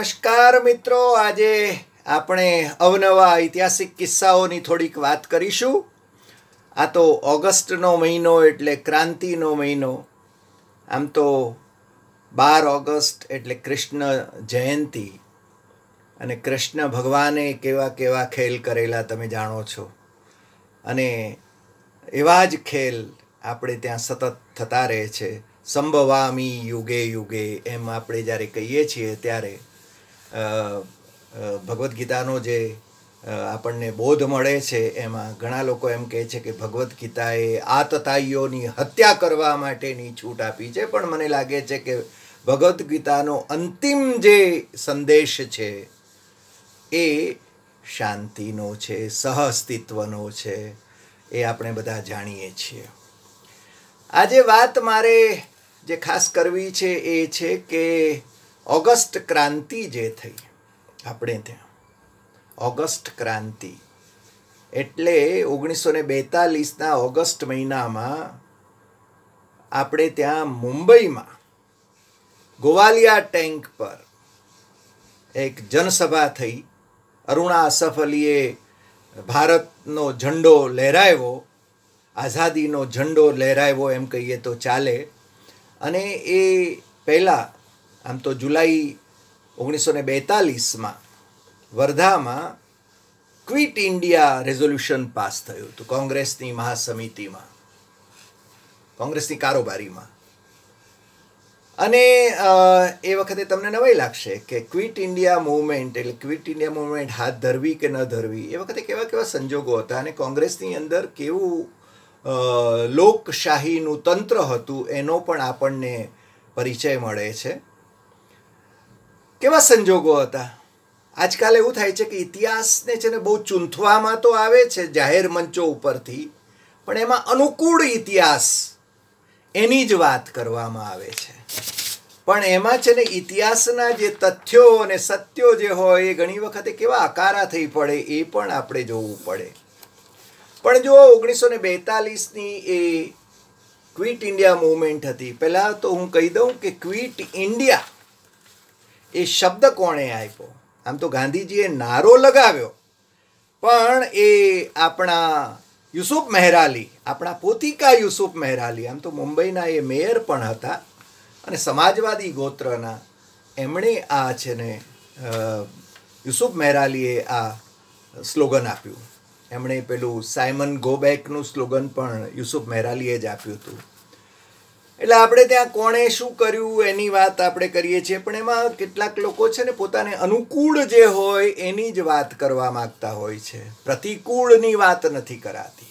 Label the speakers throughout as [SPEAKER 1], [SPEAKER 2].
[SPEAKER 1] નમસ્કાર મિત્રો આજે આપણે અવનવા ઐતિહાસિક કિસ્સાઓની થોડીક વાત કરીશું આ તો ઓગસ્ટનો મહિનો એટલે ક્રાંતિનો મહિનો આમ તો બાર ઓગસ્ટ એટલે કૃષ્ણ જયંતિ અને કૃષ્ણ ભગવાને કેવા કેવા ખેલ કરેલા તમે જાણો છો અને એવા જ ખેલ આપણે ત્યાં સતત થતા રહે છે સંભવામી યુગે યુગે એમ આપણે જ્યારે કહીએ છીએ ત્યારે ભગવદ્ ગીતાનો જે આપણને બોધ મળે છે એમાં ઘણા લોકો એમ કહે છે કે ભગવદ્ ગીતાએ આતતાઈઓની હત્યા કરવા માટેની છૂટ આપી છે પણ મને લાગે છે કે ભગવદ્ ગીતાનો અંતિમ જે સંદેશ છે એ શાંતિનો છે સહ અસ્તિત્વનો છે એ આપણે બધા જાણીએ છીએ આજે વાત મારે જે ખાસ કરવી છે એ છે કે ઓગસ્ટ ક્રાંતિ જે થઈ આપણે ત્યાં ઓગસ્ટ ક્રાંતિ એટલે ઓગણીસો ને બેતાલીસના ઓગસ્ટ મહિનામાં આપણે ત્યાં મુંબઈમાં ગોવાલિયા ટેન્ક પર એક જનસભા થઈ અરુણા અસફ અલીએ ભારતનો ઝંડો લહેરાવ્યો આઝાદીનો ઝંડો લહેરાવ્યો એમ કહીએ તો ચાલે અને એ પહેલાં આમ તો જુલાઈ ઓગણીસો ને બેતાલીસમાં વર્ધામાં ક્વિટ ઇન્ડિયા રેઝોલ્યુશન પાસ થયું હતું કોંગ્રેસની મહાસમિતિમાં કોંગ્રેસની કારોબારીમાં અને એ વખતે તમને નવાઈ લાગશે કે ક્વિટ ઇન્ડિયા મૂવમેન્ટ એટલે ક્વિટ ઇન્ડિયા મૂવમેન્ટ હાથ ધરવી કે ન ધરવી એ વખતે કેવા કેવા સંજોગો હતા અને કોંગ્રેસની અંદર કેવું લોકશાહીનું તંત્ર હતું એનો પણ આપણને પરિચય મળે છે કેવા સંજોગો હતા આજકાલ એવું થાય છે કે ઇતિહાસને છે ને બહુ ચૂંથવામાં તો આવે છે જાહેર મંચો ઉપરથી પણ એમાં અનુકૂળ ઇતિહાસ એની જ વાત કરવામાં આવે છે પણ એમાં છે ને ઇતિહાસના જે તથ્યો અને સત્યો જે હોય એ ઘણી વખતે કેવા આકારા થઈ પડે એ પણ આપણે જોવું પડે પણ જો ઓગણીસો ને બેતાલીસની એ ક્વિટ ઇન્ડિયા મુવમેન્ટ હતી પહેલાં તો હું કહી દઉં કે ક્વિટ ઇન્ડિયા એ શબ્દ કોણે આપ્યો આમ તો ગાંધીજીએ નારો લગાવ્યો પણ એ આપણા યુસુફ મહેરાલી આપણા પોતિકા યુસુફ મહેરાલી આમ તો મુંબઈના એ મેયર પણ હતા અને સમાજવાદી ગોત્રના એમણે આ છે ને યુસુફ મહેરાલીએ આ સ્લોગન આપ્યું એમણે પેલું સાયમન ગોબેકનું સ્લોગન પણ યુસુફ મહેરાલીએ જ આપ્યું હતું એટલે આપણે ત્યાં કોણે શું કર્યું એની વાત આપણે કરીએ છીએ પણ એમાં કેટલાક લોકો છે ને પોતાને અનુકૂળ જે હોય એની જ વાત કરવા માગતા હોય છે પ્રતિકૂળની વાત નથી કરાતી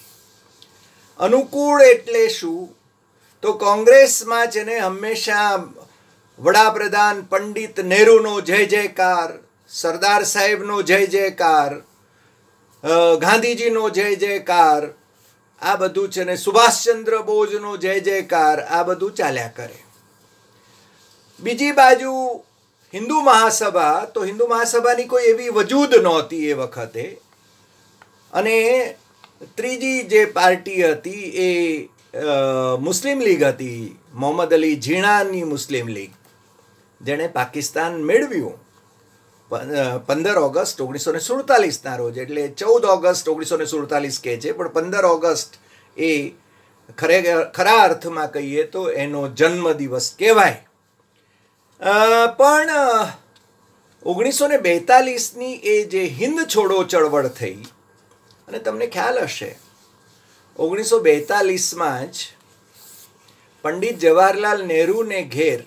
[SPEAKER 1] અનુકૂળ એટલે શું તો કોંગ્રેસમાં છે ને હંમેશા વડાપ્રધાન પંડિત નેહરુનો જય જયકાર સરદાર સાહેબનો જય જયકાર ગાંધીજીનો જય જયકાર આ બધું છે ને સુભાષચંદ્ર બોઝનો જય જયકાર આ બધું ચાલ્યા કરે બીજી બાજુ હિન્દુ મહાસભા તો હિન્દુ મહાસભાની કોઈ એવી વજૂદ નહોતી એ વખતે અને ત્રીજી જે પાર્ટી હતી એ મુસ્લિમ લીગ હતી મોહમ્મદ અલી ઝીણાની મુસ્લિમ લીગ જેણે પાકિસ્તાન મેળવ્યું પંદર ઓગસ્ટ ઓગણીસો ને સુડતાલીસના રોજ એટલે ચૌદ ઓગસ્ટ ઓગણીસો ને સુડતાલીસ કહે છે પણ પંદર ઓગસ્ટ એ ખરેખર ખરા અર્થમાં કહીએ તો એનો જન્મદિવસ કહેવાય પણ ઓગણીસો ને બેતાલીસની એ જે હિન્દ છોડો ચળવળ થઈ અને તમને ખ્યાલ હશે ઓગણીસો બેતાલીસમાં જ પંડિત જવાહરલાલ નહેરુને ઘેર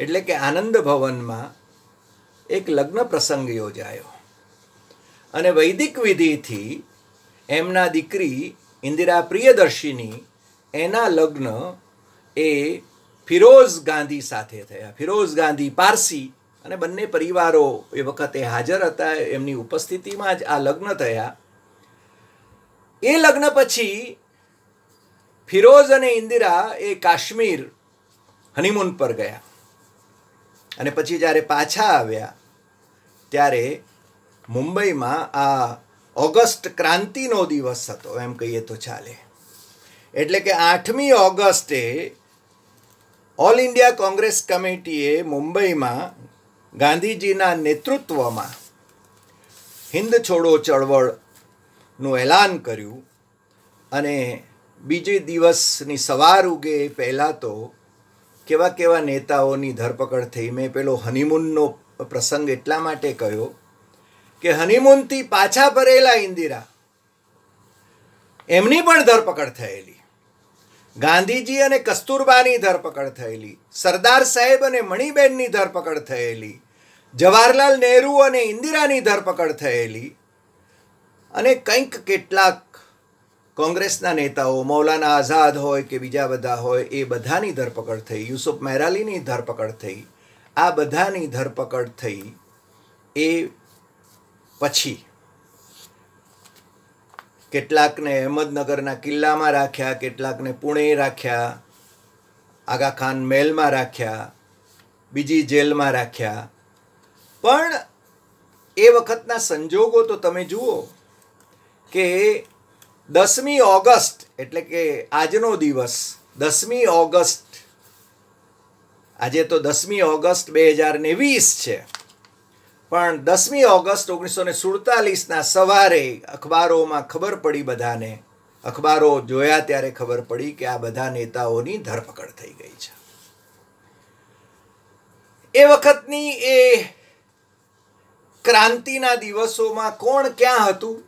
[SPEAKER 1] એટલે કે આનંદ ભવનમાં એક લગ્ન પ્રસંગ યોજાયો અને વૈદિક વિધિથી એમના દીકરી ઇન્દિરા પ્રિયદર્શીની એના લગ્ન એ ફિરોઝ ગાંધી સાથે થયા ફિરોઝ ગાંધી પારસી અને બંને પરિવારો એ વખતે હાજર હતા એમની ઉપસ્થિતિમાં જ આ લગ્ન થયા એ લગ્ન પછી ફિરોઝ અને ઇન્દિરા એ કાશ્મીર હનીમૂન પર ગયા અને પછી જ્યારે પાછા આવ્યા ત્યારે મુંબઈમાં આ ઓગસ્ટ ક્રાંતિનો દિવસ હતો એમ કહીએ તો ચાલે એટલે કે આઠમી ઓગસ્ટે ઓલ ઇન્ડિયા કોંગ્રેસ કમિટીએ મુંબઈમાં ગાંધીજીના નેતૃત્વમાં હિન્દ છોડો ચળવળનું એલાન કર્યું અને બીજે દિવસની સવાર ઉગે પહેલાં તો કેવા કેવા નેતાઓની ધરપકડ થઈ મેં પેલો હનીમૂનનો પ્રસંગ એટલા માટે કહ્યો કે હનીમૂનથી પાછા ફરેલા ઇન્દિરા એમની પણ ધરપકડ થયેલી ગાંધીજી અને કસ્તુરબાની ધરપકડ થયેલી સરદાર સાહેબ અને મણિબેનની ધરપકડ થયેલી જવાહરલાલ નહેરુ અને ઇન્દિરાની ધરપકડ થયેલી અને કંઈક કેટલાક કોંગ્રેસના નેતાઓ મૌલાના આઝાદ હોય કે બીજા બધા હોય એ બધાની ધરપકડ થઈ યુસુફ મહેરાલીની ધરપકડ થઈ આ બધાની ધરપકડ થઈ એ પછી કેટલાકને અહેમદનગરના કિલ્લામાં રાખ્યા કેટલાકને પુણે રાખ્યા આગા ખાન મહેલમાં રાખ્યા બીજી જેલમાં રાખ્યા પણ એ વખતના સંજોગો તો તમે જુઓ કે દસમી ઓગસ્ટ એટલે કે આજનો દિવસ દસમી ઓગસ્ટ આજે તો દસમી ઓગસ્ટ બે હજાર ને વીસ છે પણ દસમી ઓગસ્ટ ઓગણીસો ને સુડતાલીસના સવારે અખબારોમાં ખબર પડી બધાને અખબારો જોયા ત્યારે ખબર પડી કે આ બધા નેતાઓની ધરપકડ થઈ ગઈ છે એ વખતની એ ક્રાંતિના દિવસોમાં કોણ ક્યાં હતું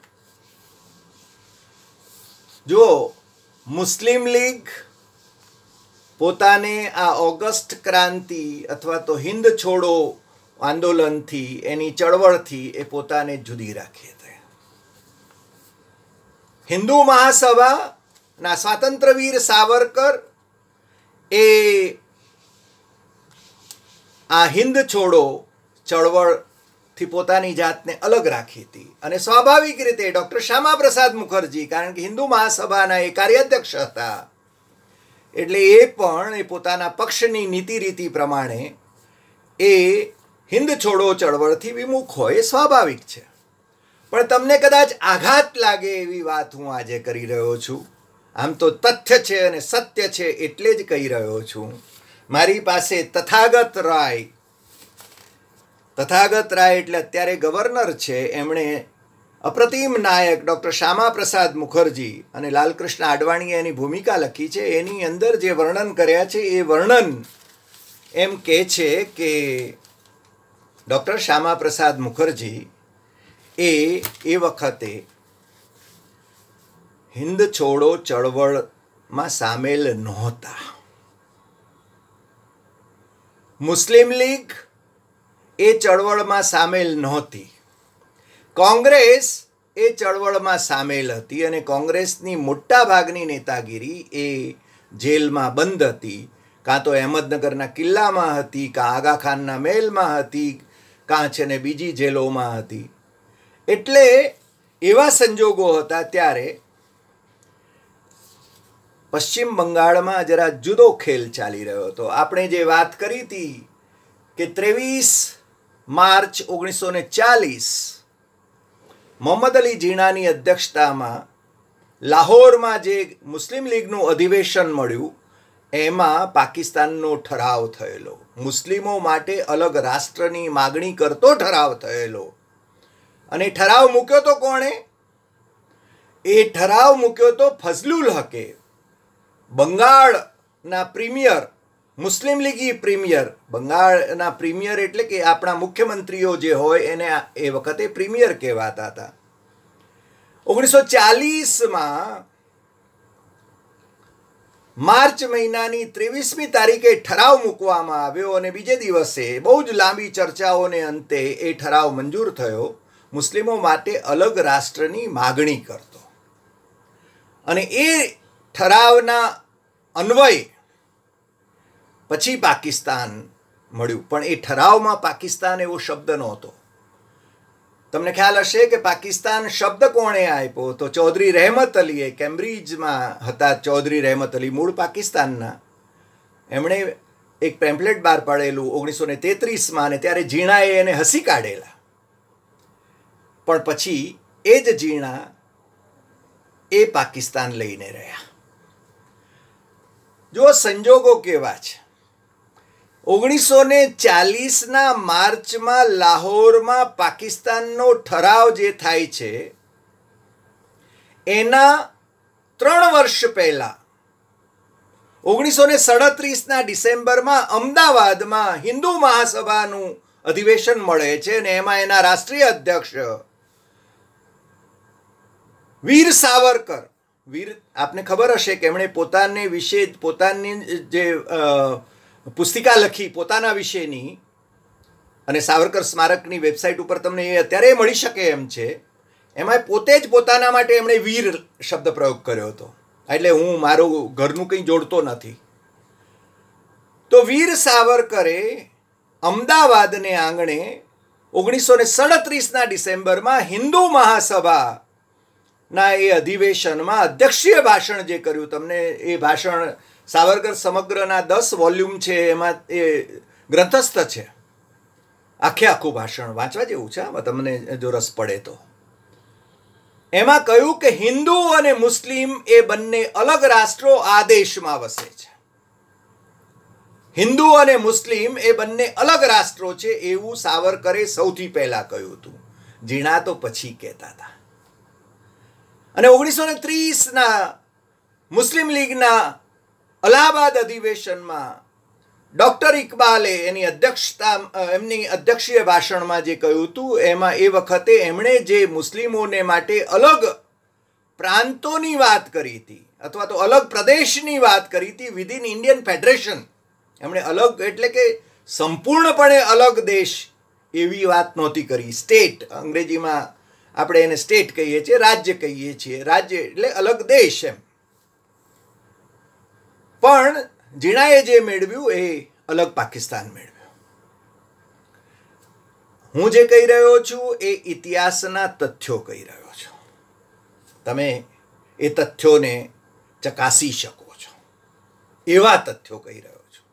[SPEAKER 1] જુઓ મુસ્લિમ લીગ પોતાને આ ઓગસ્ટ ક્રાંતિ અથવા તો હિન્દ છોડો આંદોલનથી એની ચળવળથી એ પોતાને જુદી રાખી હતી હિન્દુ મહાસભાના સ્વાતંત્ર્યવીર સાવરકર એ આ હિન્દ છોડો ચળવળ થી પોતાની જાતને અલગ રાખી હતી અને સ્વાભાવિક રીતે ડૉક્ટર શ્યામા પ્રસાદ મુખર્જી કારણ કે હિન્દુ મહાસભાના એ કાર્યાધ્યક્ષ હતા એટલે એ પણ એ પોતાના પક્ષની નીતિ રીતિ પ્રમાણે એ હિન્દ છોડો ચળવળથી વિમુખ હોય એ સ્વાભાવિક છે પણ તમને કદાચ આઘાત લાગે એવી વાત હું આજે કરી રહ્યો છું આમ તો તથ્ય છે અને સત્ય છે એટલે જ કહી રહ્યો છું મારી પાસે તથાગત રાય તથાગત રાય એટલે અત્યારે ગવર્નર છે એમણે અપ્રતિમ નાયક ડૉક્ટર શ્યામા પ્રસાદ મુખર્જી અને લાલકૃષ્ણ આડવાણીએ એની ભૂમિકા લખી છે એની અંદર જે વર્ણન કર્યા છે એ વર્ણન એમ કહે છે કે ડૉક્ટર શ્યામા પ્રસાદ મુખર્જી એ એ વખતે હિન્દ છોડો ચળવળમાં સામેલ નહોતા મુસ્લિમ લીગ એ ચળવળમાં સામેલ નહોતી કોંગ્રેસ એ ચળવળમાં સામેલ હતી અને કોંગ્રેસની મોટા ભાગની નેતાગીરી એ જેલમાં બંધ હતી કાં તો અહેમદનગરના કિલ્લામાં હતી કાં આગાખાનના મહેલમાં હતી કાં છે ને બીજી જેલોમાં હતી એટલે એવા સંજોગો હતા ત્યારે પશ્ચિમ બંગાળમાં જરા જુદો ખેલ ચાલી રહ્યો હતો આપણે જે વાત કરી હતી કે ત્રેવીસ માર્ચ ઓગણીસો ને ચાલીસ મોહમ્મદ અલી જીણાની અધ્યક્ષતામાં લાહોરમાં જે મુસ્લિમ લીગનું અધિવેશન મળ્યું એમાં પાકિસ્તાનનો ઠરાવ થયેલો મુસ્લિમો માટે અલગ રાષ્ટ્રની માગણી કરતો ઠરાવ થયેલો અને ઠરાવ મૂક્યો તો કોણે એ ઠરાવ મૂક્યો તો ફઝલુલ હકે બંગાળના પ્રીમિયર મુસ્લિમ લીગી પ્રીમિયર બંગાળના પ્રીમિયર એટલે કે આપણા મુખ્યમંત્રીઓ જે હોય એને એ વખતે પ્રીમિયર કહેવાતા હતા ઓગણીસો ચાલીસમાં માર્ચ મહિનાની ત્રેવીસમી તારીખે ઠરાવ મૂકવામાં આવ્યો અને બીજે દિવસે બહુ જ લાંબી ચર્ચાઓને અંતે એ ઠરાવ મંજૂર થયો મુસ્લિમો માટે અલગ રાષ્ટ્રની માગણી કરતો અને એ ઠરાવના અન્વય પછી પાકિસ્તાન મળ્યું પણ એ ઠરાવમાં પાકિસ્તાન એવો શબ્દ નહોતો તમને ખ્યાલ હશે કે પાકિસ્તાન શબ્દ કોણે આપ્યો તો ચૌધરી રહેમત અલીએ કેમ્બ્રિજમાં હતા ચૌધરી રહેમત અલી મૂળ પાકિસ્તાનના એમણે એક પેમ્પલેટ બહાર પાડેલું ઓગણીસો ને તેત્રીસમાં અને ત્યારે ઝીણાએ એને હસી કાઢેલા પણ પછી એ જ ઝીણા એ પાકિસ્તાન લઈને રહ્યા જો સંજોગો કેવા છે ઓગણીસો ને ચાલીસના માર્ચમાં લાહોરમાં પાકિસ્તાનનો ઠરાવ જે થાય છે એના ત્રણ વર્ષ પહેલા ઓગણીસો ને સડત્રીસના ડિસેમ્બરમાં અમદાવાદમાં હિન્દુ મહાસભાનું અધિવેશન મળે છે અને એમાં એના રાષ્ટ્રીય અધ્યક્ષ વીર સાવરકર વીર આપને ખબર હશે કે એમણે પોતાને વિશે પોતાની જે પુસ્તિકા લખી પોતાના વિશેની અને સાવરકર સ્મારકની વેબસાઇટ ઉપર તમને એ અત્યારે મળી શકે એમ છે એમાં પોતે જ પોતાના માટે એમણે વીર શબ્દ પ્રયોગ કર્યો હતો એટલે હું મારું ઘરનું કંઈ જોડતો નથી તો વીર સાવરકરે અમદાવાદને આંગણે ઓગણીસો ને સડત્રીસના ડિસેમ્બરમાં હિન્દુ મહાસભાના એ અધિવેશનમાં અધ્યક્ષીય ભાષણ જે કર્યું તમને એ ભાષણ સાવરકર સમગ્રના દસ વોલ્યુમ છે એમાં એ ગ્રંથસ્થ છે આખે આખું ભાષણ વાંચવા જેવું છે આમાં તમને જો રસ પડે તો એમાં કહ્યું કે હિન્દુ અને મુસ્લિમ એ બંને અલગ રાષ્ટ્રો આ દેશમાં વસે છે હિન્દુ અને મુસ્લિમ એ બંને અલગ રાષ્ટ્રો છે એવું સાવરકરે સૌથી પહેલા કહ્યું હતું ઝીણા તો પછી કહેતા હતા અને ઓગણીસો ને ત્રીસના મુસ્લિમ લીગના અલ્હાબાદ અધિવેશનમાં ડૉક્ટર ઇકબાલે એની અધ્યક્ષતા એમની અધ્યક્ષીય ભાષણમાં જે કહ્યું હતું એમાં એ વખતે એમણે જે મુસ્લિમોને માટે અલગ પ્રાંતોની વાત કરી હતી અથવા તો અલગ પ્રદેશની વાત કરી હતી વિધિન ઇન્ડિયન ફેડરેશન એમણે અલગ એટલે કે સંપૂર્ણપણે અલગ દેશ એવી વાત નહોતી કરી સ્ટેટ અંગ્રેજીમાં આપણે એને સ્ટેટ કહીએ છીએ રાજ્ય કહીએ છીએ રાજ્ય એટલે અલગ દેશ એમ પણ જીણાએ જે મેળવ્યું એ અલગ પાકિસ્તાન મેળવ્યું હું જે કહી રહ્યો છું એ ઇતિહાસના તથ્યો કહી રહ્યો છું તમે એ તથ્યોને ચકાસી શકો છો એવા તથ્યો કહી રહ્યો છું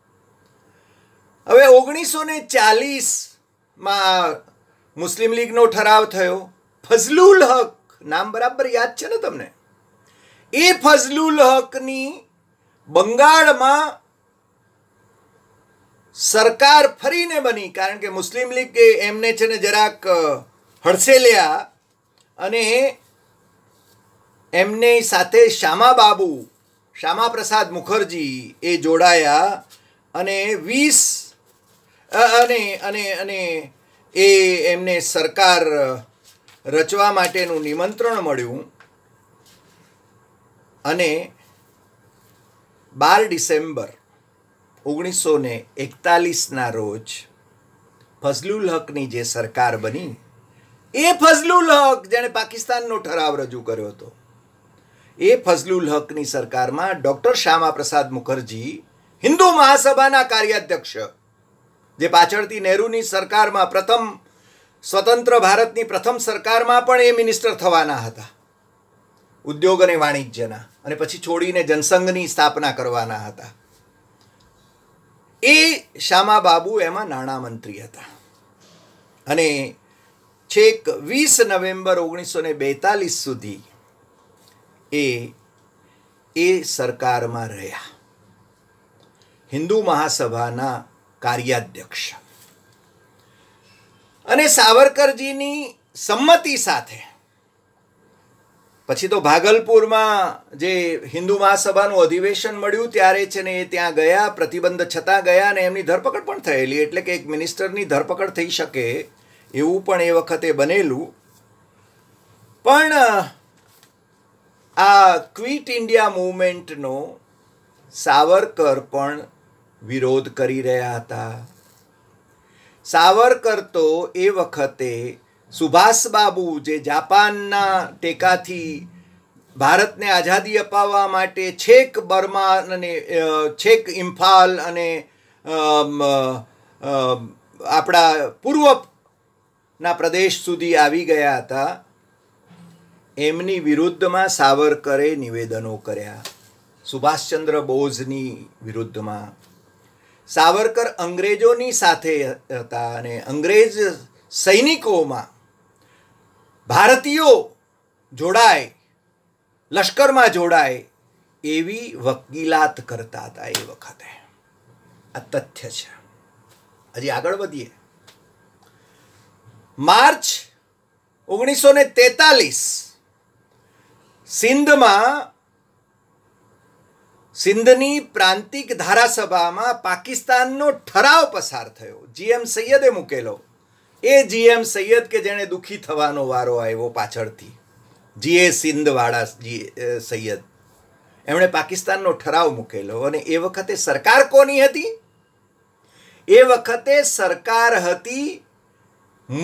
[SPEAKER 1] હવે ઓગણીસો ને ચાલીસમાં મુસ્લિમ લીગનો ઠરાવ થયો ફઝલુલ હક નામ બરાબર યાદ છે ને તમને એ ફઝલુલ હકની બંગાળમાં સરકાર ફરીને બની કારણ કે મુસ્લિમ લીગે એમને છે ને જરાક હડસેલ્યા અને એમની સાથે શ્યામા બાબુ શ્યામા પ્રસાદ મુખર્જી એ જોડાયા અને વીસ અને અને અને એ એમને સરકાર રચવા માટેનું નિમંત્રણ મળ્યું અને બાર ડિસેમ્બર ઓગણીસો ને એકતાલીસના રોજ ફઝલુલ હકની જે સરકાર બની એ ફઝલુલ હક જેણે પાકિસ્તાનનો ઠરાવ રજૂ કર્યો હતો એ ફઝલુલ હકની સરકારમાં ડૉક્ટર શ્યામાપ્રસાદ મુખર્જી હિન્દુ મહાસભાના કાર્યાધ્યક્ષ જે પાછળથી નહેરુની સરકારમાં પ્રથમ સ્વતંત્ર ભારતની પ્રથમ સરકારમાં પણ એ મિનિસ્ટર થવાના હતા ઉદ્યોગ અને વાણિજ્યના અને પછી છોડીને જનસંઘની સ્થાપના કરવાના હતા એ શ્યામા બાબુ એમાં નાણામંત્રી હતા અને છેક વીસ નવેમ્બર ઓગણીસો ને બેતાલીસ સુધી એ એ સરકારમાં રહ્યા હિન્દુ મહાસભાના કાર્યાધ્યક્ષ અને સાવરકરજીની સંમતિ સાથે પછી તો ભાગલપુરમાં જે હિન્દુ મહાસભાનું અધિવેશન મળ્યું ત્યારે છે ને એ ત્યાં ગયા પ્રતિબંધ છતાં ગયા ને એમની ધરપકડ પણ થયેલી એટલે કે એક મિનિસ્ટરની ધરપકડ થઈ શકે એવું પણ એ વખતે બનેલું પણ આ ક્વિટ ઇન્ડિયા મૂવમેન્ટનો સાવરકર પણ વિરોધ કરી રહ્યા હતા સાવરકર તો એ વખતે સુભાષ બાબુ જે જાપાનના ટેકાથી ભારતને આઝાદી અપાવવા માટે છેક બર્મા અને છેક ઇમ્ફાલ અને આપણા પૂર્વના પ્રદેશ સુધી આવી ગયા હતા એમની વિરુદ્ધમાં સાવરકરે નિવેદનો કર્યા સુભાષચંદ્ર બોઝની વિરુદ્ધમાં સાવરકર અંગ્રેજોની સાથે હતા અને અંગ્રેજ સૈનિકોમાં ભારતીયો જોડાય લશ્કરમાં જોડાય એવી વકીલાત કરતા હતા એ વખતે આ તથ્ય છે હજી આગળ વધીએ માર્ચ ઓગણીસો ને તેતાલીસ સિંધમાં સિંધની પ્રાંતિક ધારાસભામાં પાકિસ્તાનનો ઠરાવ પસાર થયો જીએમ સૈયદે મૂકેલો એ જીએમ સૈયદ કે જેણે દુઃખી થવાનો વારો આવ્યો પાછળથી જીએ સિંધવાળા જી સૈયદ એમણે પાકિસ્તાનનો ઠરાવ મૂકેલો અને એ વખતે સરકાર કોની હતી એ વખતે સરકાર હતી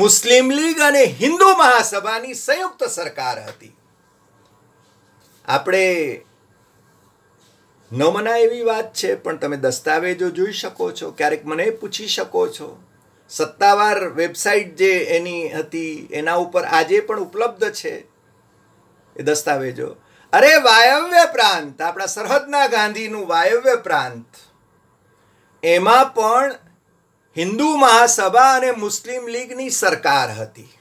[SPEAKER 1] મુસ્લિમ લીગ અને હિન્દુ મહાસભાની સંયુક્ત સરકાર હતી આપણે ન મના એવી વાત છે પણ તમે દસ્તાવેજો જોઈ શકો છો ક્યારેક મને પૂછી શકો છો સત્તાવાર વેબસાઇટ જે એની હતી એના ઉપર આજે પણ ઉપલબ્ધ છે એ દસ્તાવેજો અરે વાયવ્ય પ્રાંત આપણા સરહદના ગાંધીનું વાયવ્ય પ્રાંત એમાં પણ હિન્દુ મહાસભા અને મુસ્લિમ લીગની સરકાર હતી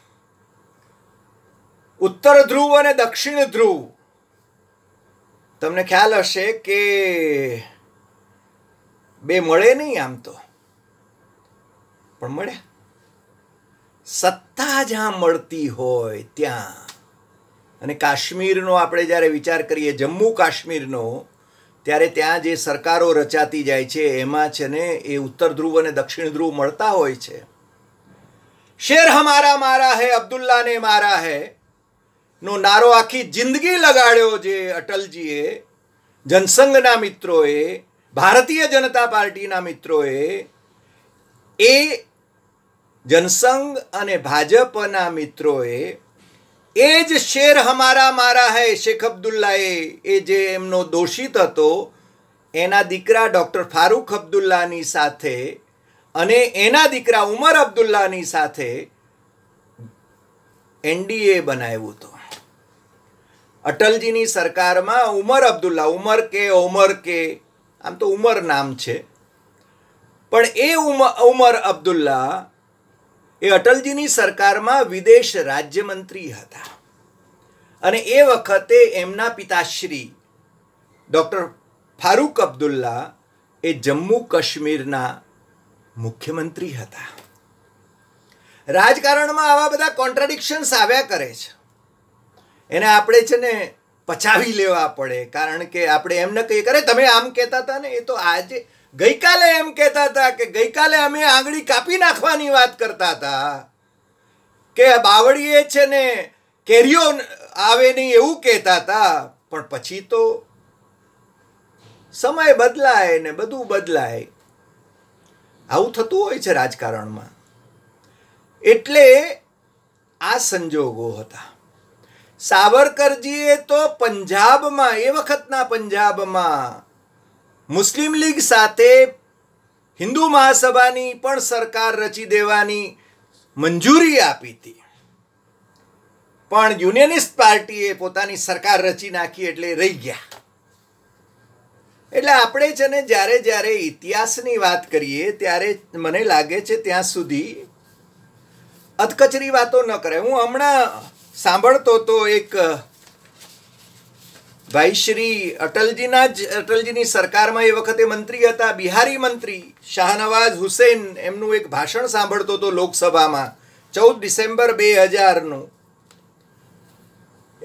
[SPEAKER 1] ઉત્તર ધ્રુવ અને દક્ષિણ ધ્રુવ તમને ખ્યાલ હશે કે બે મળે નહીં આમ તો પણ મળે સત્તા જ્યાં મળતી હોય ત્યાં અને કાશ્મીરનો આપણે જ્યારે વિચાર કરીએ જમ્મુ કાશ્મીરનો ત્યારે ત્યાં જે સરકારો રચાતી જાય છે એમાં છે ને એ ઉત્તર ધ્રુવ અને દક્ષિણ ધ્રુવ મળતા હોય છે શેર હમારા મારા હે અબ્દુલ્લા ને મારા હે નો નારો આખી જિંદગી લગાડ્યો જે અટલજીએ જનસંઘના મિત્રોએ ભારતીય જનતા પાર્ટીના મિત્રોએ એ જનસંઘ અને ભાજપના મિત્રોએ એ જ શેર હમારા મારા હૈ શેખ અબ્દુલ્લાએ એ જે એમનો દોષિત હતો એના દીકરા ડૉક્ટર ફારૂક અબ્દુલ્લાની સાથે અને એના દીકરા ઉમર અબ્દુલ્લાની સાથે એનડીએ બનાવ્યું હતું અટલજીની સરકારમાં ઉમર અબ્દુલ્લા ઉમર કે ઓમર કે આમ તો ઉમર નામ છે પણ એ ઉમર અબ્દુલ્લા એ અટલજીની સરકારમાં વિદેશ રાજ્યમંત્રી હતા અને એ વખતે એમના પિતાશ્રી ડૉક્ટર ફારૂક અબ્દુલ્લા એ જમ્મુ કાશ્મીરના મુખ્યમંત્રી હતા રાજકારણમાં આવા બધા કોન્ટ્રાડિક્શન્સ આવ્યા કરે છે એને આપણે છે ને પચાવી લેવા પડે કારણ કે આપણે એમને કહીએ કરે તમે આમ કહેતા હતા ને એ તો આજે ગઈકાલે એમ કહેતા હતા કે ગઈકાલે અમે આંગળી કાપી નાખવાની વાત કરતા હતા કે બાવળીએ છે ને કેરીઓ આવે નહીં એવું કહેતા હતા પણ પછી તો સમય બદલાય ને બધું બદલાય આવું થતું હોય છે રાજકારણમાં એટલે આ સંજોગો હતા સાવરકરજીએ તો પંજાબમાં એ વખતના પંજાબમાં મુસ્લિમ લીગ સાથે હિન્દુ મહાસભાની પણ સરકાર રચી દેવાની મંજૂરી આપી હતી પણ યુનિયનિસ્ટ પાર્ટીએ પોતાની સરકાર રચી નાખી એટલે રહી ગયા એટલે આપણે છે ને જ્યારે જ્યારે ઇતિહાસની વાત કરીએ ત્યારે મને લાગે છે ત્યાં સુધી અધકચરી વાતો ન કરે હું હમણાં સાંભળતો તો એક ભાઈ શ્રી અટલજીના જ અટલજીની સરકારમાં એ વખતે મંત્રી હતા બિહારી મંત્રી શાહનવાઝ હુસૈન એમનું એક ભાષણ સાંભળતો હતો લોકસભામાં ચૌદ ડિસેમ્બર બે હજારનું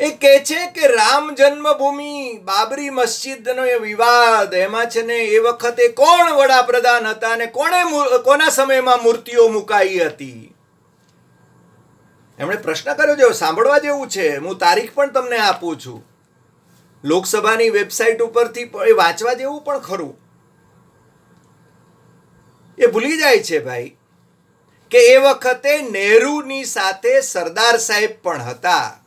[SPEAKER 1] એ કહે છે કે રામ જન્મભૂમિ બાબરી મસ્જિદનો એ વિવાદ એમાં છે ને એ વખતે કોણ વડાપ્રધાન હતા અને કોણે કોના સમયમાં મૂર્તિઓ મુકાઈ હતી એમણે પ્રશ્ન કર્યો છે સાંભળવા જેવું છે હું તારીખ પણ તમને આપું છું લોકસભાની વેબસાઇટ ઉપરથી એ વાંચવા દેવું પણ ખરું એ ભૂલી જાય છે ભાઈ કે એ વખતે નહેરુની સાથે સરદાર સાહેબ પણ હતા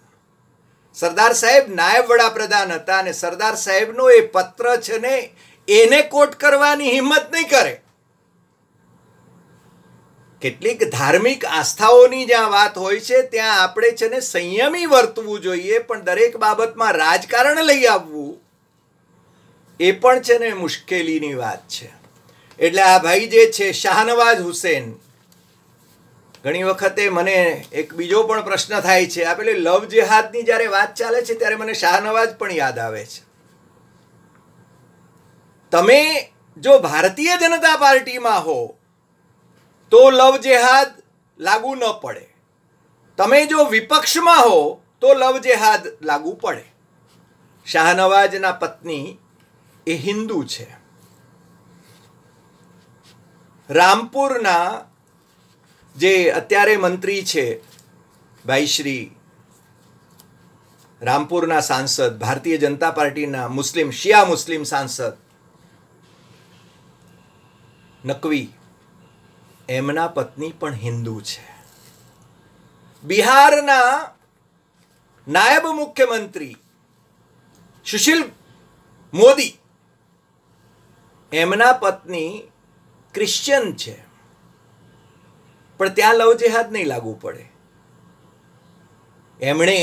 [SPEAKER 1] સરદાર સાહેબ નાયબ વડાપ્રધાન હતા અને સરદાર સાહેબનો એ પત્ર છે ને એને કોટ કરવાની હિંમત નહીં કરે કેટલીક ધાર્મિક આસ્થાઓની જ્યાં વાત હોય છે ત્યાં આપણે છે ને સંયમી વર્તવું જોઈએ પણ દરેક બાબતમાં રાજકારણ લઈ આવવું એ પણ છે ને મુશ્કેલીની વાત છે એટલે આ ભાઈ જે છે શાહનવાજ હુસેન ઘણી વખતે મને એક બીજો પણ પ્રશ્ન થાય છે આ પેલી લવ જેહાદની જ્યારે વાત ચાલે છે ત્યારે મને શાહનવાઝ પણ યાદ આવે છે તમે જો ભારતીય જનતા પાર્ટીમાં હો તો લવ જેહાદ લાગુ ન પડે તમે જો વિપક્ષમાં હો તો લવ જેહાદ લાગુ પડે શાહનવાજના પત્ની એ હિન્દુ છે રામપુરના જે અત્યારે મંત્રી છે ભાઈ શ્રી રામપુરના સાંસદ ભારતીય જનતા પાર્ટીના મુસ્લિમ શિયા મુસ્લિમ સાંસદ નકવી એમના પત્ની પણ હિન્દુ છે બિહારના નાયબ મુખ્યમંત્રી સુશીલ મોદી એમના પત્ની ક્રિશ્ચિયન છે પણ ત્યાં લવ જેહાદ નહીં લાગુ પડે એમણે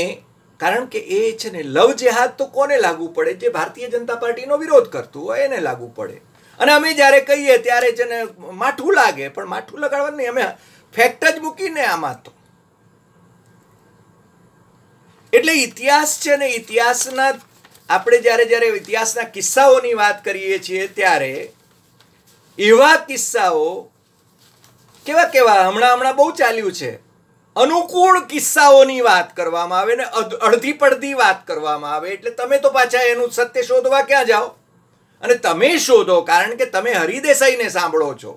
[SPEAKER 1] કારણ કે એ છે ને લવ જેહાદ તો કોને લાગુ પડે જે ભારતીય જનતા પાર્ટીનો વિરોધ કરતું હોય એને લાગુ પડે અને અમે જ્યારે કહીએ ત્યારે છે ને માઠું લાગે પણ માઠું લગાડવાનું નહીં અમે ફેક્ટ જ મૂકીને આમાં તો એટલે ઇતિહાસ છે ને ઇતિહાસના આપણે જ્યારે જ્યારે ઇતિહાસના કિસ્સાઓની વાત કરીએ છીએ ત્યારે એવા કિસ્સાઓ કેવા કેવા હમણાં હમણાં બહુ ચાલ્યું છે અનુકૂળ કિસ્સાઓની વાત કરવામાં આવે ને અડધી પડધી વાત કરવામાં આવે એટલે તમે તો પાછા એનું સત્ય શોધવા ક્યાં જાઓ અને તમે શોધો કારણ કે તમે હરિદેસાઈને સાંભળો છો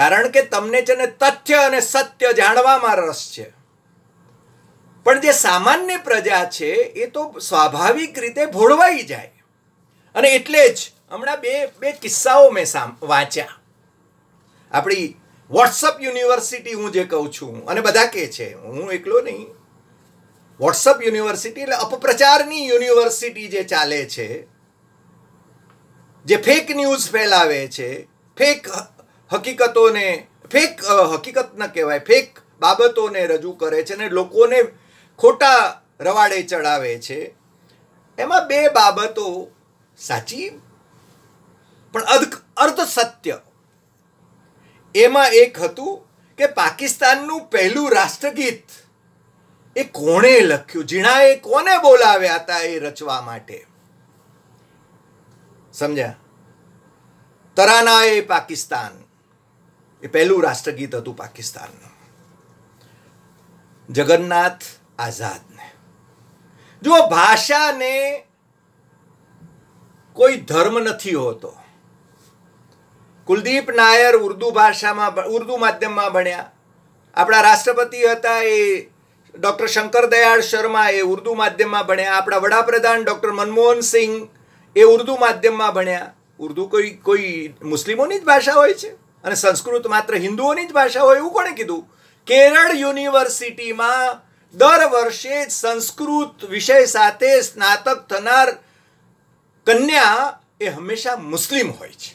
[SPEAKER 1] કારણ કે તમને છે ને તથ્ય અને સત્ય જાણવામાં રસ છે પણ જે સામાન્ય પ્રજા છે એ તો સ્વાભાવિક રીતે ભોળવાઈ જાય અને એટલે જ હમણાં બે બે કિસ્સાઓ મેં વાંચ્યા આપણી વોટ્સઅપ યુનિવર્સિટી હું જે કહું છું અને બધા કે છે હું એકલો નહીં વોટ્સઅપ યુનિવર્સિટી એટલે અપપ્રચારની યુનિવર્સિટી જે ચાલે છે જે ફેક ન્યૂઝ ફેલાવે છે ફેક હકીકતોને ફેક હકીકત ન કહેવાય ફેક બાબતોને રજૂ કરે છે અને લોકોને ખોટા રવાડે ચડાવે છે એમાં બે બાબતો સાચી પણ અર્ધ સત્ય એમાં એક હતું કે પાકિસ્તાનનું પહેલું રાષ્ટ્રગીત એ કોણે લખ્યું જીણાએ કોને બોલાવ્યા હતા એ રચવા માટે સમજ્યા તરાના એ પાકિસ્તાન એ પહેલું રાષ્ટ્રગીત હતું પાકિસ્તાનનું જગન્નાથ આઝાદને જુઓ ભાષાને કોઈ ધર્મ નથી હોતો કુલદીપ નાયર ઉર્દુ ભાષામાં ઉર્દુ માધ્યમમાં ભણ્યા આપણા રાષ્ટ્રપતિ હતા એ ડૉક્ટર શંકર દયાળ શર્મા એ ઉર્દુ માધ્યમમાં ભણ્યા આપણા વડાપ્રધાન ડૉક્ટર મનમોહન સિંઘ એ ઉર્દુ માધ્યમમાં ભણ્યા ઉર્દુ કોઈ કોઈ મુસ્લિમોની જ ભાષા હોય છે અને સંસ્કૃત માત્ર હિન્દુઓની જ ભાષા હોય એવું કોણે કીધું કેરળ યુનિવર્સિટીમાં દર વર્ષે સંસ્કૃત વિષય સાથે સ્નાતક થનાર કન્યા એ હંમેશા મુસ્લિમ હોય છે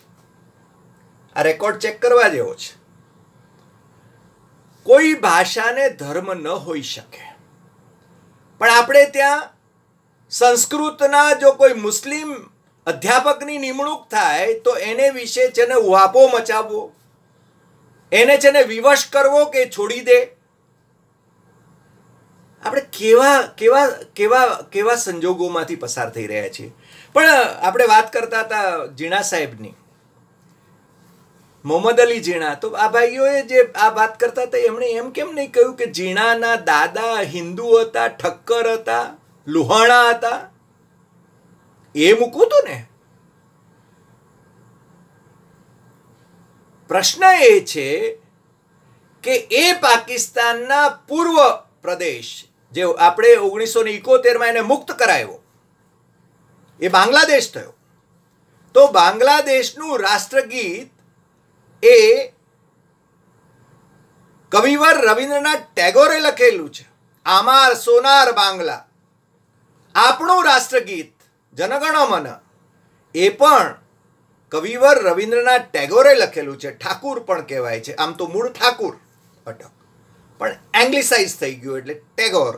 [SPEAKER 1] આ રેકોર્ડ ચેક કરવા જેવો છે કોઈ ભાષાને ધર્મ ન હોઈ શકે પણ આપણે ત્યાં સંસ્કૃતના જો કોઈ મુસ્લિમ અધ્યાપકની નિમણૂક થાય તો એને વિશે છે ને ઉહાપો મચાવવો એને છે ને વિવશ કરવો કે છોડી દે આપણે કેવા કેવા કેવા કેવા સંજોગોમાંથી પસાર થઈ રહ્યા છીએ પણ આપણે વાત કરતા હતા જીણા સાહેબની મોહમ્મદ અલી જીણા તો આ ભાઈઓએ જે આ વાત કરતા હતા એમણે એમ કેમ નહીં કહ્યું કે જીણાના દાદા હિન્દુ હતા ઠક્કર હતા લુહાણા હતા એ મૂકું તું ને પ્રશ્ન એ છે કે એ પાકિસ્તાનના પૂર્વ પ્રદેશ જે આપણે ઓગણીસો ને ઇકોતેરમાં એને મુક્ત કરાયો એ બાંગ્લાદેશ થયો તો બાંગ્લાદેશનું રાષ્ટ્રગીત એ કવિવર રવિન્દ્રનાથ ટેગોરે લખેલું છે આમાર સોનાર બાંગ્લા આપણું રાષ્ટ્રગીત જનગણ મન એ પણ કવિવર રવિન્દ્રનાથ ટેગોરે લખેલું છે ઠાકુર પણ કહેવાય છે આમ તો મૂળ ઠાકુર અટક પણ એંગ્લિસાઇઝ થઈ ગયું એટલે ટેગોર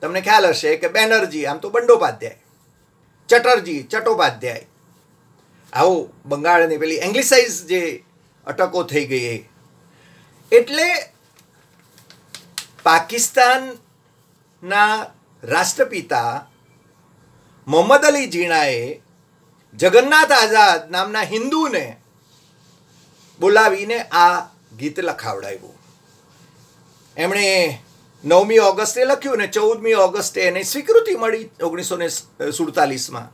[SPEAKER 1] તમને ખ્યાલ હશે કે બેનર્જી આમ તો બંડોપાધ્યાય ચટરજી ચટોપાધ્યાય આવો બંગાળની પેલી એંગ્લિસાઇઝ જે અટકો થઈ ગઈ એ એટલે પાકિસ્તાનના રાષ્ટ્રપિતા મોહમ્મદ અલી ઝીણાએ જગન્નાથ આઝાદ નામના હિન્દુને બોલાવીને આ ગીત લખાવડાવ્યું એમણે નવમી ઓગસ્ટે લખ્યું ને ચૌદમી ઓગસ્ટે એને સ્વીકૃતિ મળી ઓગણીસો ને સુડતાલીસમાં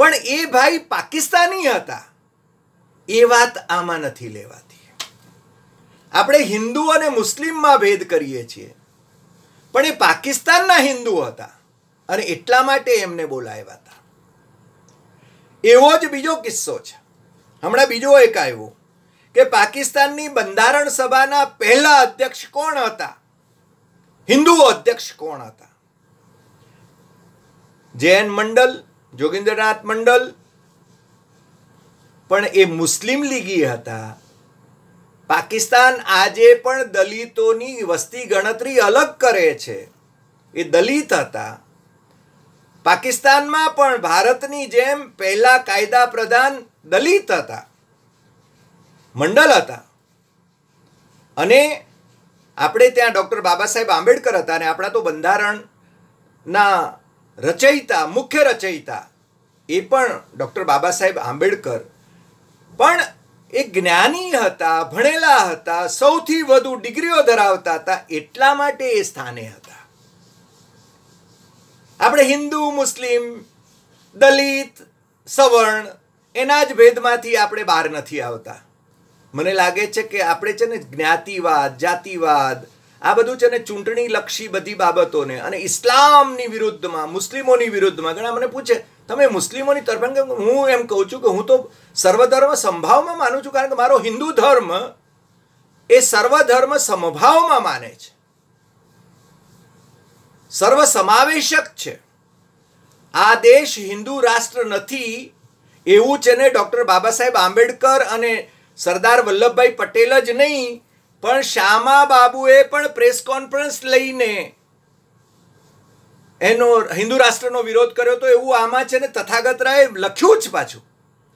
[SPEAKER 1] પણ એ ભાઈ પાકિસ્તાની હતા એ વાત આમાં નથી લેવાતી આપણે હિન્દુ અને મુસ્લિમમાં ભેદ કરીએ છીએ પણ એ પાકિસ્તાનના હિન્દુ હતા અને એટલા માટે એમને બોલાવ્યા હતા એવો જ બીજો કિસ્સો છે હમણાં બીજો એક આવ્યો કે પાકિસ્તાનની બંધારણ સભાના પહેલા અધ્યક્ષ કોણ હતા હિન્દુઓ અધ્યક્ષ કોણ હતા જૈન મંડલ જોગેન્દ્રનાથ મંડલ પણ એ મુસ્લિમ લીગી હતા પાકિસ્તાન આજે પણ દલિતોની વસ્તી ગણતરી અલગ કરે છે એ દલિત હતા પાકિસ્તાનમાં પણ ભારતની જેમ પહેલા કાયદા પ્રધાન દલિત હતા મંડલ હતા અને આપણે ત્યાં ડૉક્ટર બાબા સાહેબ આંબેડકર હતા અને આપણા તો બંધારણના રચયિતા મુખ્ય રચયિતા એ પણ ડૉક્ટર બાબા સાહેબ આંબેડકર પણ એ જ્ઞાની હતા ભણેલા હતા સૌથી વધુ ડિગ્રીઓ ધરાવતા હતા એટલા માટે એ સ્થાને હતા આપણે હિન્દુ મુસ્લિમ દલિત સવર્ણ એના જ ભેદમાંથી આપણે બહાર નથી આવતા મને લાગે છે કે આપણે છે ને જ્ઞાતિવાદ જાતિવાદ આ બધું છે ને ચૂંટણીલક્ષી બધી બાબતોને અને ઇસ્લામની વિરુદ્ધમાં મુસ્લિમોની વિરુદ્ધમાં ઘણા મને પૂછે તમે મુસ્લિમોની તરફેણ હું એમ કહું છું કે હું તો સર્વધર્મ સંભાવમાં માનું છું કારણ કે મારો હિન્દુ ધર્મ એ સર્વધર્મ સમભાવમાં માને છે સર્વ સમાવેશક છે આ દેશ હિન્દુ રાષ્ટ્ર નથી એવું છે ને ડોક્ટર બાબા સાહેબ આંબેડકર અને સરદાર વલ્લભભાઈ પટેલ જ નહીં પણ શ્યામા બાબુએ પણ પ્રેસ કોન્ફરન્સ લઈને એનો હિન્દુ રાષ્ટ્રનો વિરોધ કર્યો તો એવું આમાં છે ને તથાગત રાય લખ્યું જ પાછું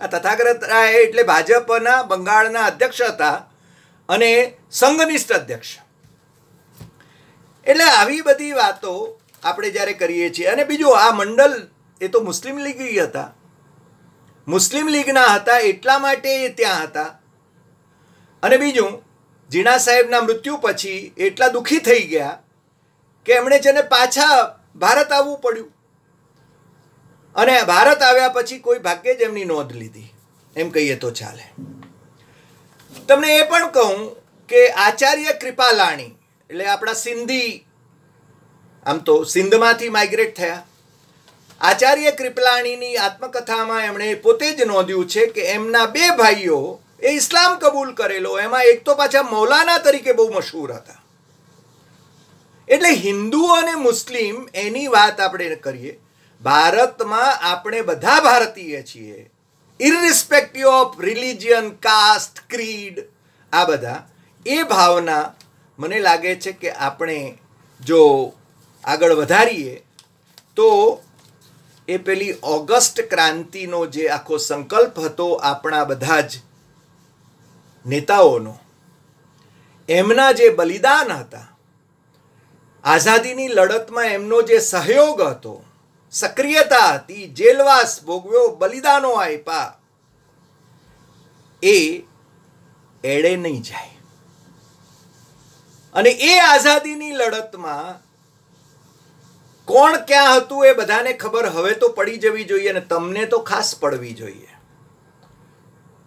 [SPEAKER 1] આ તથાગત રાય એટલે ભાજપના બંગાળના અધ્યક્ષ હતા અને સંઘનિષ્ઠ અધ્યક્ષ એટલે આવી બધી વાતો આપણે જ્યારે કરીએ છીએ અને બીજું આ મંડળ એ તો મુસ્લિમ લીગ હતા મુસ્લિમ લીગના હતા એટલા માટે એ ત્યાં હતા અને બીજું જીણા સાહેબના મૃત્યુ પછી એટલા દુઃખી થઈ ગયા કે એમણે જેને પાછા ભારત આવવું પડ્યું અને ભારત આવ્યા પછી કોઈ ભાગ્યે જ એમની નોંધ લીધી એમ કહીએ તો ચાલે તમને એ પણ કહું કે આચાર્ય કૃપાલાણી એટલે આપણા સિંધી આમ તો સિંધમાંથી માઇગ્રેટ થયા આચાર્ય કૃપલાણીની આત્મકથામાં એમણે પોતે જ નોંધ્યું છે કે એમના બે ભાઈઓ એ ઇસ્લામ કબૂલ કરેલો એમાં એક તો પાછા મૌલાના તરીકે બહુ મશહૂર હતા એટલે હિન્દુ અને મુસ્લિમ એની વાત આપણે કરીએ ભારતમાં આપણે બધા ભારતીય છીએ irrespective of religion caste creed આ બધા એ ભાવના મને લાગે છે કે આપણે જો આગળ વધારીએ તો એ પેલી ઓગસ્ટ ક્રાંતિનો જે આખો સંકલ્પ હતો આપણા બધા જ નેતાઓનો એમના જે બલિદાન હતા આઝાદીની લડતમાં એમનો જે સહયોગ હતો સક્રિયતા હતી જેલવાસ ભોગવ્યો બલિદાનો આપ્યા એ એડે નહીં જાય અને એ આઝાદીની લડતમાં કોણ ક્યાં હતું એ બધાને ખબર હવે તો પડી જવી જોઈએ અને તમને તો ખાસ પડવી જોઈએ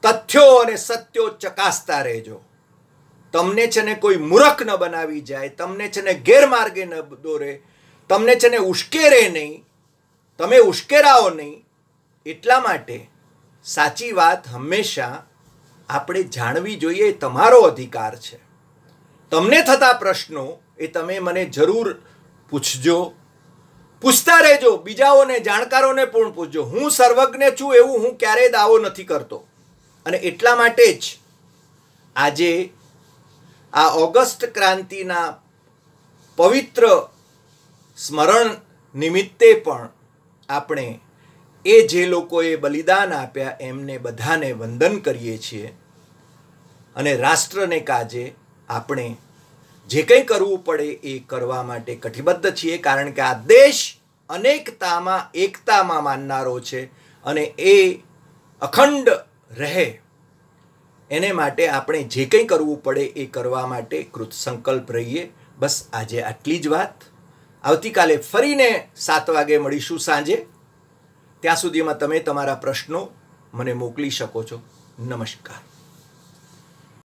[SPEAKER 1] તથ્યો અને સત્યો ચકાસતા રહેજો તમને છે ને કોઈ મૂરખ ન બનાવી જાય તમને છે ને ગેરમાર્ગે ન દોરે તમને છે ને ઉશ્કેરે નહીં તમે ઉશ્કેરાઓ નહીં એટલા માટે સાચી વાત હંમેશા આપણે જાણવી જોઈએ તમારો અધિકાર છે તમને થતા પ્રશ્નો એ તમે મને જરૂર પૂછજો પૂછતા રહેજો બીજાઓને જાણકારોને પણ પૂછજો હું સર્વજ્ઞ છું એવું હું ક્યારેય દાવો નથી કરતો અને એટલા માટે જ આજે આ ઓગસ્ટ ક્રાંતિના પવિત્ર સ્મરણ નિમિત્તે પણ આપણે એ જે લોકોએ બલિદાન આપ્યા એમને બધાને વંદન કરીએ છીએ અને રાષ્ટ્રને કાજે આપણે જે કંઈ કરવું પડે એ કરવા માટે કટિબદ્ધ છીએ કારણ કે આ દેશ અનેકતામાં એકતામાં માનનારો છે અને એ અખંડ રહે એને માટે આપણે જે કંઈ કરવું પડે એ કરવા માટે કૃત સંકલ્પ રહીએ બસ આજે આટલી જ વાત આવતીકાલે ફરીને સાત વાગે મળીશું સાંજે ત્યાં સુધીમાં તમે તમારા પ્રશ્નો મને મોકલી શકો છો નમસ્કાર